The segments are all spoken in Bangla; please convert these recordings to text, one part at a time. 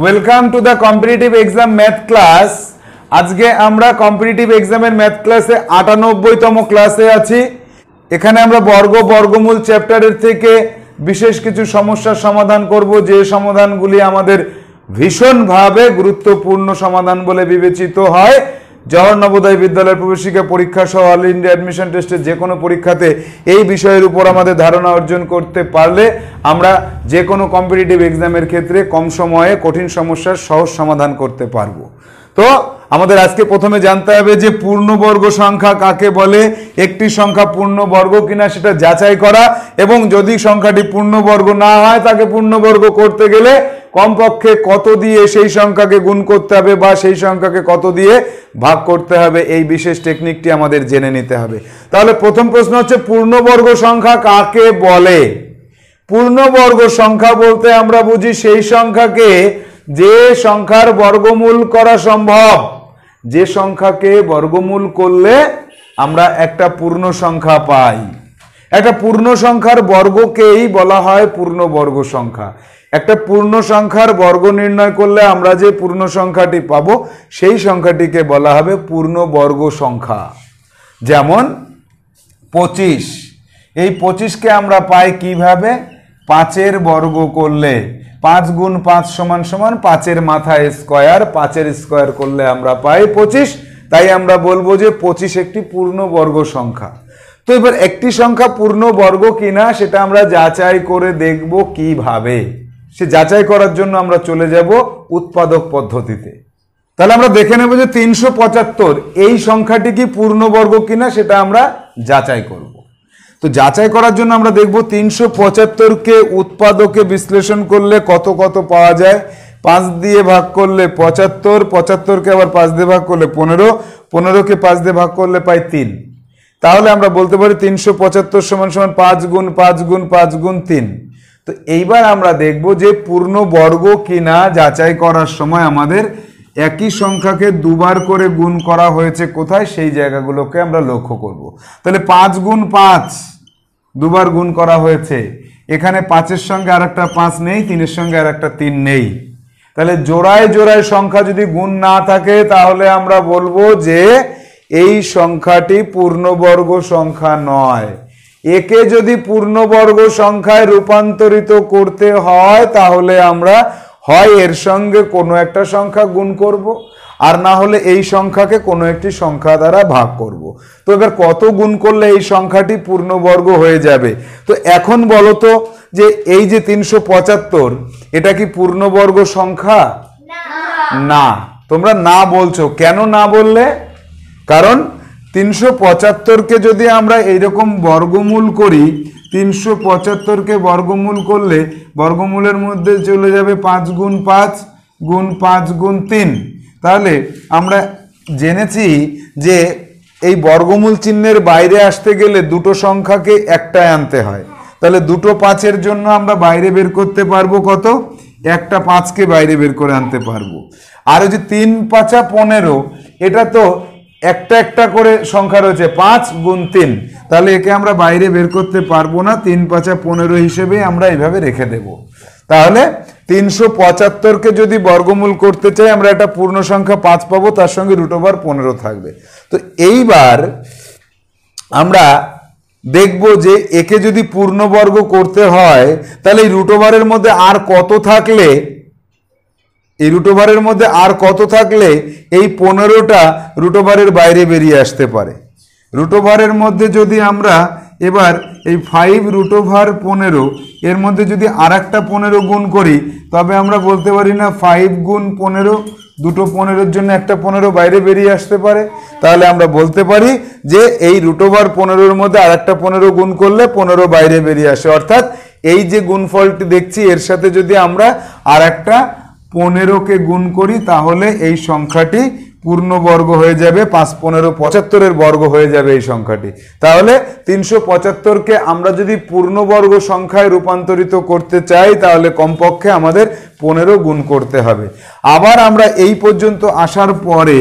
Welcome to the competitive exam math class আজকে আমরা কম্পিটিটিভ এক্সামের ম্যাথ ক্লাসে আটানব্বইতম ক্লাসে আছি এখানে আমরা বর্গ বর্গমূল চ্যাপ্টারের থেকে বিশেষ কিছু সমস্যার সমাধান করব যে সমাধানগুলি আমাদের ভীষণভাবে গুরুত্বপূর্ণ সমাধান বলে বিবেচিত হয় জওহর নবোদয় বিদ্যালয়ের প্রবেশিকা পরীক্ষা সহ অল ইন্ডিয়া অ্যাডমিশন টেস্টের যে কোনো পরীক্ষাতে এই বিষয়ের উপর আমাদের ধারণা অর্জন করতে পারলে আমরা যে কোনো কম্পিটিটিভ এক্সামের ক্ষেত্রে কম সময়ে কঠিন সমস্যার সহজ সমাধান করতে পারবো তো আমাদের আজকে প্রথমে জানতে হবে যে পূর্ণবর্গ সংখ্যা কাকে বলে একটি সংখ্যা পূর্ণবর্গ কিনা সেটা যাচাই করা এবং যদি সংখ্যাটি পূর্ণবর্গ না হয় তাকে পূর্ণবর্গ করতে গেলে কমপক্ষে কত দিয়ে সেই সংখ্যাকে গুণ করতে হবে বা সেই সংখ্যাকে কত দিয়ে ভাগ করতে হবে এই বিশেষ টেকনিকটি আমাদের জেনে নিতে হবে তাহলে প্রথম প্রশ্ন হচ্ছে পূর্ণবর্গ সংখ্যা কাকে বলে পূর্ণবর্গ সংখ্যা বলতে আমরা বুঝি সেই সংখ্যাকে যে সংখ্যার বর্গমূল করা সম্ভব যে সংখ্যাকে বর্গমূল করলে আমরা একটা পূর্ণ সংখ্যা পাই একটা পূর্ণ সংখ্যার বর্গকেই বলা হয় পূর্ণ বর্গ সংখ্যা একটা পূর্ণ সংখ্যার বর্গ নির্ণয় করলে আমরা যে পূর্ণ সংখ্যাটি পাব সেই সংখ্যাটিকে বলা হবে পূর্ণ বর্গ সংখ্যা যেমন পঁচিশ এই পঁচিশকে আমরা পাই কিভাবে পাঁচের বর্গ করলে পাঁচ গুণ পাঁচ সমান সমান পাঁচের মাথা স্কোয়ার পাঁচের স্কোয়ার করলে আমরা পাই পঁচিশ তাই আমরা বলবো যে পঁচিশ একটি পূর্ণ বর্গ সংখ্যা তো এবার একটি সংখ্যা পূর্ণবর্গ কিনা সেটা আমরা যাচাই করে দেখব কিভাবে সে যাচাই করার জন্য আমরা চলে যাব উৎপাদক পদ্ধতিতে তাহলে আমরা দেখে নেব যে তিনশো পঁচাত্তর এই সংখ্যাটি কি পূর্ণবর্গ কিনা সেটা আমরা যাচাই করব তো যাচাই করার জন্য আমরা দেখব তিনশো পঁচাত্তরকে উৎপাদকে বিশ্লেষণ করলে কত কত পাওয়া যায় পাঁচ দিয়ে ভাগ করলে পঁচাত্তর পঁচাত্তরকে আবার পাঁচ দিয়ে ভাগ করলে পনেরো পনেরোকে পাঁচ দিয়ে ভাগ করলে পাই তিন তাহলে আমরা বলতে পারি তিনশো পঁচাত্তর সমান সমান পাঁচ গুণ পাঁচ গুণ পাঁচ গুণ তিন তো এইবার আমরা দেখব যে পূর্ণ বর্গ কিনা যাচাই করার সময় আমাদের একই সংখ্যাকে দুবার করে গুণ করা হয়েছে কোথায় সেই জায়গাগুলোকে আমরা লক্ষ্য করব। তাহলে পাঁচ গুণ পাঁচ দুবার গুণ করা হয়েছে এখানে পাঁচের সঙ্গে আর একটা পাঁচ নেই তিনের সঙ্গে আর একটা তিন নেই তাহলে জোড়ায় জোড়ায় সংখ্যা যদি গুণ না থাকে তাহলে আমরা বলবো যে এই সংখ্যাটি পূর্ণবর্গ সংখ্যা নয় একে যদি পূর্ণবর্গ সংখ্যায় রূপান্তরিত করতে হয় তাহলে আমরা হয় এর সঙ্গে কোনো একটা সংখ্যা গুণ করব আর না হলে এই সংখ্যাকে কোনো একটি সংখ্যা দ্বারা ভাগ করব। তো এবার কত গুণ করলে এই সংখ্যাটি পূর্ণবর্গ হয়ে যাবে তো এখন বলো তো যে এই যে তিনশো পঁচাত্তর এটা কি পূর্ণবর্গ সংখ্যা না তোমরা না বলছো কেন না বললে কারণ তিনশো পঁচাত্তরকে যদি আমরা এইরকম বর্গমূল করি তিনশো পঁচাত্তরকে বর্গমূল করলে বর্গমূলের মধ্যে চলে যাবে পাঁচ গুণ পাঁচ গুণ পাঁচ গুণ তিন তাহলে আমরা জেনেছি যে এই বর্গমূল চিহ্নের বাইরে আসতে গেলে দুটো সংখ্যাকে একটায় আনতে হয় তাহলে দুটো পাঁচের জন্য আমরা বাইরে বের করতে পারবো কত একটা পাঁচকে বাইরে বের করে আনতে পারবো আর যে তিন পাঁচা পনেরো এটা তো একটা একটা করে সংখ্যা রয়েছে পাঁচ গুণ তিন তাহলে একে আমরা বাইরে বের করতে পারবো না তিন পাঁচা পনেরো হিসেবে আমরা এইভাবে রেখে দেব তাহলে তিনশো পঁচাত্তরকে যদি বর্গমূল করতে চাই আমরা একটা পূর্ণ সংখ্যা পাঁচ পাবো তার সঙ্গে রুট ওভার পনেরো থাকবে তো এইবার আমরা দেখব যে একে যদি পূর্ণবর্গ করতে হয় তাহলে এই রুটোভারের মধ্যে আর কত থাকলে এই রুটোভারের মধ্যে আর কত থাকলে এই পনেরোটা রুটোভারের বাইরে বেরিয়ে আসতে পারে রুটোভারের মধ্যে যদি আমরা এবার এই ফাইভ রুটোভার পনেরো এর মধ্যে যদি আর একটা পনেরো গুণ করি তবে আমরা বলতে পারি না ফাইভ গুণ পনেরো দুটো পনেরোর জন্য একটা পনেরো বাইরে বেরিয়ে আসতে পারে তাহলে আমরা বলতে পারি যে এই রুটোভার পনেরোর মধ্যে আর একটা পনেরো গুণ করলে পনেরো বাইরে বেরিয়ে আসে অর্থাৎ এই যে গুণফলটি দেখছি এর সাথে যদি আমরা আর একটা পনেরোকে গুণ করি তাহলে এই সংখ্যাটি পূর্ণ বর্গ হয়ে যাবে পাঁচ পনেরো পঁচাত্তরের বর্গ হয়ে যাবে এই সংখ্যাটি তাহলে তিনশো পঁচাত্তরকে আমরা যদি পূর্ণবর্গ সংখ্যায় রূপান্তরিত করতে চাই তাহলে কমপক্ষে আমাদের পনেরো গুণ করতে হবে আবার আমরা এই পর্যন্ত আসার পরে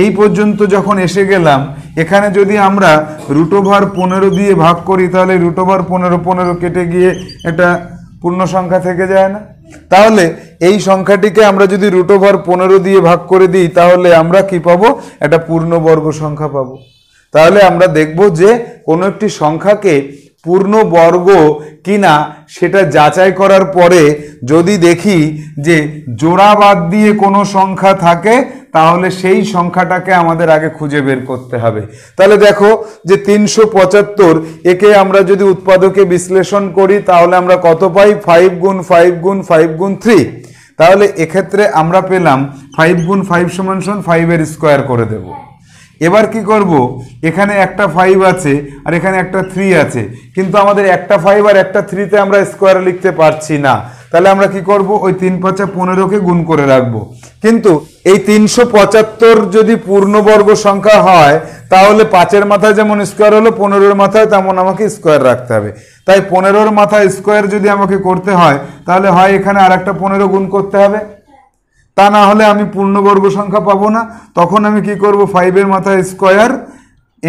এই পর্যন্ত যখন এসে গেলাম এখানে যদি আমরা রুটোভার পনেরো দিয়ে ভাগ করি তাহলে রুটোভার পনেরো পনেরো কেটে গিয়ে এটা পূর্ণ সংখ্যা থেকে যায় না তাহলে এই সংখ্যাটিকে আমরা যদি রুট ওভার পনেরো দিয়ে ভাগ করে দিই তাহলে আমরা কি পাবো একটা পূর্ণবর্গ সংখ্যা পাবো তাহলে আমরা দেখব যে কোনো একটি সংখ্যাকে পূর্ণবর্গ কিনা সেটা যাচাই করার পরে যদি দেখি যে জোড়া বাদ দিয়ে কোনো সংখ্যা থাকে তাহলে সেই সংখ্যাটাকে আমাদের আগে খুঁজে বের করতে হবে তাহলে দেখো যে তিনশো পঁচাত্তর একে আমরা যদি উৎপাদকে বিশ্লেষণ করি তাহলে আমরা কত পাই ফাইভ গুণ ফাইভ গুণ ফাইভ গুণ থ্রি তাহলে এক্ষেত্রে আমরা পেলাম ফাইভ গুণ ফাইভ সমান সমান ফাইভের স্কোয়ার করে দেব এবার কি করব এখানে একটা ফাইভ আছে আর এখানে একটা থ্রি আছে কিন্তু আমাদের একটা ফাইভ আর একটা থ্রিতে আমরা স্কোয়ার লিখতে পারছি না তাহলে আমরা কি করব ওই তিন পাঁচা পনেরোকে গুণ করে রাখব কিন্তু এই তিনশো পঁচাত্তর যদি পূর্ণবর্গ সংখ্যা হয় তাহলে পাঁচের মাথায় যেমন স্কোয়ার হলো পনেরোর মাথায় তেমন আমাকে স্কোয়ার রাখতে হবে তাই পনেরোর মাথায় স্কোয়ার যদি আমাকে করতে হয় তাহলে হয় এখানে আর একটা পনেরো গুণ করতে হবে তা না হলে আমি পূর্ণবর্গ সংখ্যা পাবো না তখন আমি কি করব ফাইভের মাথায় স্কোয়ার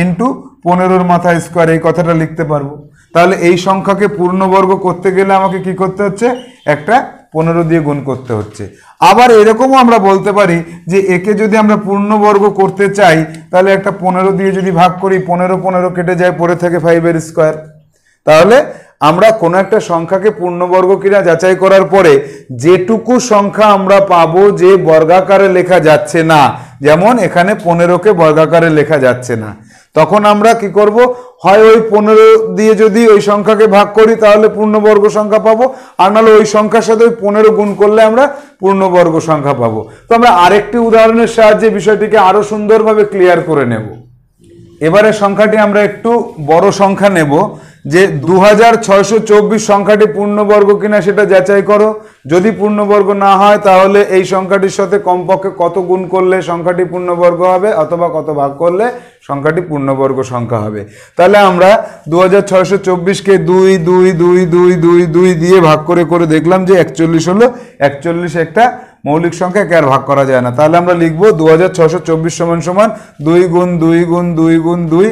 ইন্টু পনেরোর মাথায় স্কোয়ার এই কথাটা লিখতে পারবো তাহলে এই সংখ্যাকে পূর্ণবর্গ করতে গেলে আমাকে কি করতে হচ্ছে একটা পনেরো দিয়ে গুণ করতে হচ্ছে আবার এরকমও আমরা বলতে পারি যে একে যদি আমরা পূর্ণবর্গ করতে চাই তাহলে একটা পনেরো দিয়ে যদি ভাগ করি পনেরো পনেরো কেটে যায় পরে থাকে ফাইভের স্কোয়ার তাহলে আমরা কোনো একটা সংখ্যাকে পূর্ণবর্গ কিনা যাচাই করার পরে যেটুকু সংখ্যা আমরা পাব যে বর্গাকারে লেখা যাচ্ছে না যেমন এখানে পনেরোকে বর্গাকারে লেখা যাচ্ছে না তখন আমরা কি করব হয় ওই পনেরো দিয়ে যদি ওই সংখ্যাকে ভাগ করি তাহলে পূর্ণবর্গ সংখ্যা পাবো আর নাহলে ওই সংখ্যার সাথে ওই পনেরো গুণ করলে আমরা পূর্ণবর্গ সংখ্যা পাবো তো আমরা আরেকটি উদাহরণের সাহায্যে বিষয়টিকে আরও সুন্দরভাবে ক্লিয়ার করে নেব এবারে সংখ্যাটি আমরা একটু বড় সংখ্যা নেব যে দু সংখ্যাটি পূর্ণবর্গ কিনা সেটা যাচাই করো যদি পূর্ণবর্গ না হয় তাহলে এই সংখ্যাটির সাথে কমপক্ষে কত গুণ করলে সংখ্যাটি পূর্ণবর্গ হবে অথবা কত ভাগ করলে সংখ্যাটি পূর্ণবর্গ সংখ্যা হবে তাহলে আমরা দু হাজার ছয়শো চব্বিশকে দুই দুই দুই দুই দুই দুই দিয়ে ভাগ করে করে দেখলাম যে একচল্লিশ হলো একচল্লিশ একটা মৌলিক সংখ্যা কে আর ভাগ করা যায় না তাহলে আমরা লিখবো দু হাজার ছশো চব্বিশ সমান সমান দুই গুণ দুই গুণ দুই গুণ দুই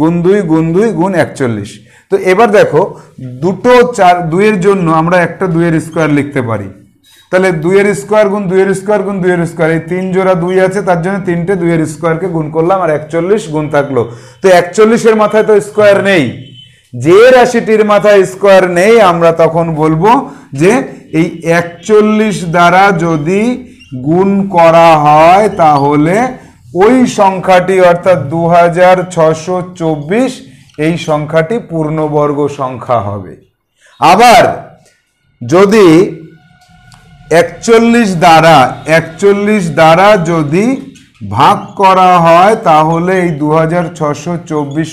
গুণ দুই গুণ দুই গুণ একচল্লিশ তো এবার দেখো দুটো চার দুইয়ের জন্য আমরা একটা দুইয়ের স্কোয়ার লিখতে পারি তাহলে দুয়ের স্কোয়ার গুণ দুইয়ের স্কোয়ার গুণ দুয়ের স্কোয়ার এই তিন জোড়া দুই আছে তার জন্য তিনটে দুইয়ের স্কোয়ারকে গুণ করলাম আর একচল্লিশ গুণ থাকলো তো একচল্লিশের মাথায় তো স্কোয়ার নেই যে রাশিটির মাথায় স্কোয়ার নেই আমরা তখন বলবো যে এই একচল্লিশ দ্বারা যদি গুণ করা হয় তাহলে ওই সংখ্যাটি অর্থাৎ দু হাজার ছশো চব্বিশ এই সংখ্যাটি পূর্ণবর্গ সংখ্যা হবে আবার যদি একচল্লিশ দ্বারা একচল্লিশ দ্বারা যদি ভাগ করা হয় তাহলে এই দু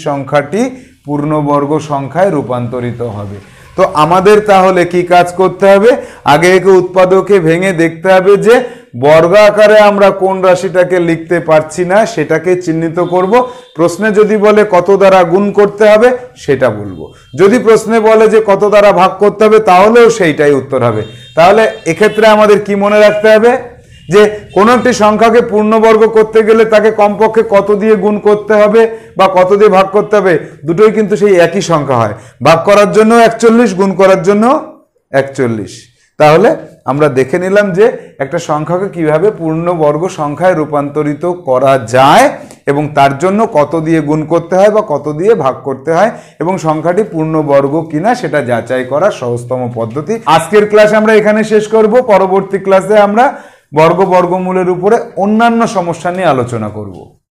সংখ্যাটি পূর্ণবর্গ সংখ্যায় রূপান্তরিত হবে তো আমাদের তাহলে কি কাজ করতে হবে আগে একে উৎপাদকে ভেঙে দেখতে হবে যে বর্গাকারে আমরা কোন রাশিটাকে লিখতে পারছি না সেটাকে চিহ্নিত করব প্রশ্নে যদি বলে কত দ্বারা গুণ করতে হবে সেটা বলবো যদি প্রশ্নে বলে যে কত দ্বারা ভাগ করতে হবে তাহলেও সেইটাই উত্তর হবে তাহলে এক্ষেত্রে আমাদের কি মনে রাখতে হবে যে কোনো একটি সংখ্যাকে পূর্ণবর্গ করতে গেলে তাকে কমপক্ষে কত দিয়ে গুণ করতে হবে বা কত দিয়ে ভাগ করতে হবে দুটোই কিন্তু সেই একই সংখ্যা হয় ভাগ করার জন্য একচল্লিশ গুণ করার জন্য একচল্লিশ তাহলে আমরা দেখে নিলাম যে একটা সংখ্যাকে কিভাবে পূর্ণবর্গ সংখ্যায় রূপান্তরিত করা যায় এবং তার জন্য কত দিয়ে গুণ করতে হয় বা কত দিয়ে ভাগ করতে হয় এবং সংখ্যাটি পূর্ণবর্গ কিনা সেটা যাচাই করা সহজতম পদ্ধতি আজকের ক্লাস আমরা এখানে শেষ করব পরবর্তী ক্লাসে আমরা বর্গ বর্গমূলের উপরে অন্যান্য সমস্যা নিয়ে আলোচনা করব